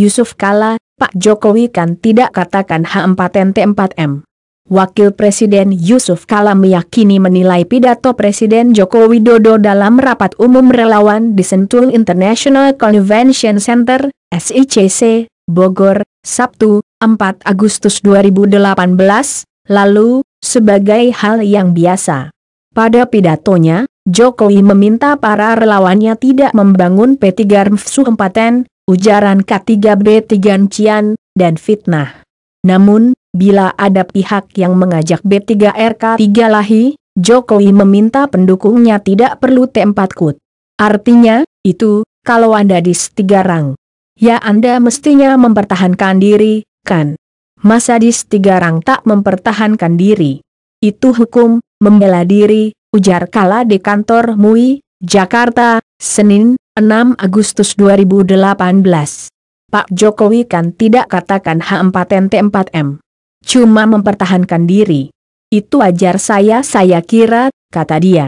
Yusuf kala, Pak Jokowi kan tidak katakan H4NT4M. Wakil Presiden Yusuf Kala meyakini menilai pidato Presiden Joko Widodo dalam rapat umum relawan di Sentul International Convention Center, SICC, Bogor, Sabtu, 4 Agustus 2018, lalu, sebagai hal yang biasa. Pada pidatonya, Jokowi meminta para relawannya tidak membangun P3 MFSU 4 ujaran K3B cian dan fitnah. Namun, bila ada pihak yang mengajak B3RK3 Lahi, Jokowi meminta pendukungnya tidak perlu tempat kut. Artinya, itu, kalau Anda di setiga rang, Ya Anda mestinya mempertahankan diri, kan? Masa di setiga rang tak mempertahankan diri. Itu hukum, membela diri, ujar kala di kantor MUI, Jakarta, Senin, 6 Agustus 2018. Pak Jokowi kan tidak katakan H4NT4M. Cuma mempertahankan diri. Itu ajar saya saya kira, kata dia.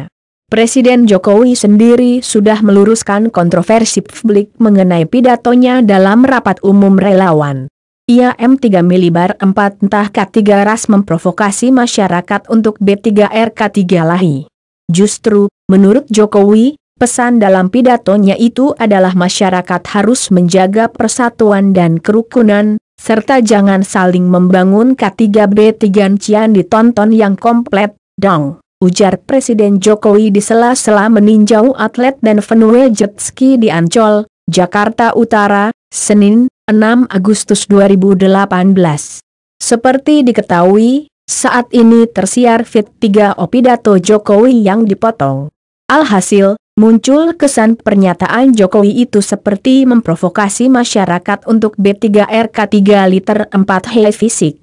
Presiden Jokowi sendiri sudah meluruskan kontroversi publik mengenai pidatonya dalam rapat umum relawan. Ia m 3 milibar 4 entah K3 ras memprovokasi masyarakat untuk B3RK3 lahi. Justru, menurut Jokowi, pesan dalam pidatonya itu adalah masyarakat harus menjaga persatuan dan kerukunan, serta jangan saling membangun K3B Tigan Cian ditonton yang Komplet, dong. Ujar Presiden Jokowi di sela-sela meninjau atlet dan venue jetski di Ancol, Jakarta Utara, Senin, 6 Agustus 2018. Seperti diketahui, saat ini tersiar fit 3 opidato Jokowi yang dipotong. Alhasil, muncul kesan pernyataan Jokowi itu seperti memprovokasi masyarakat untuk B3RK 3 liter 4 hei fisik.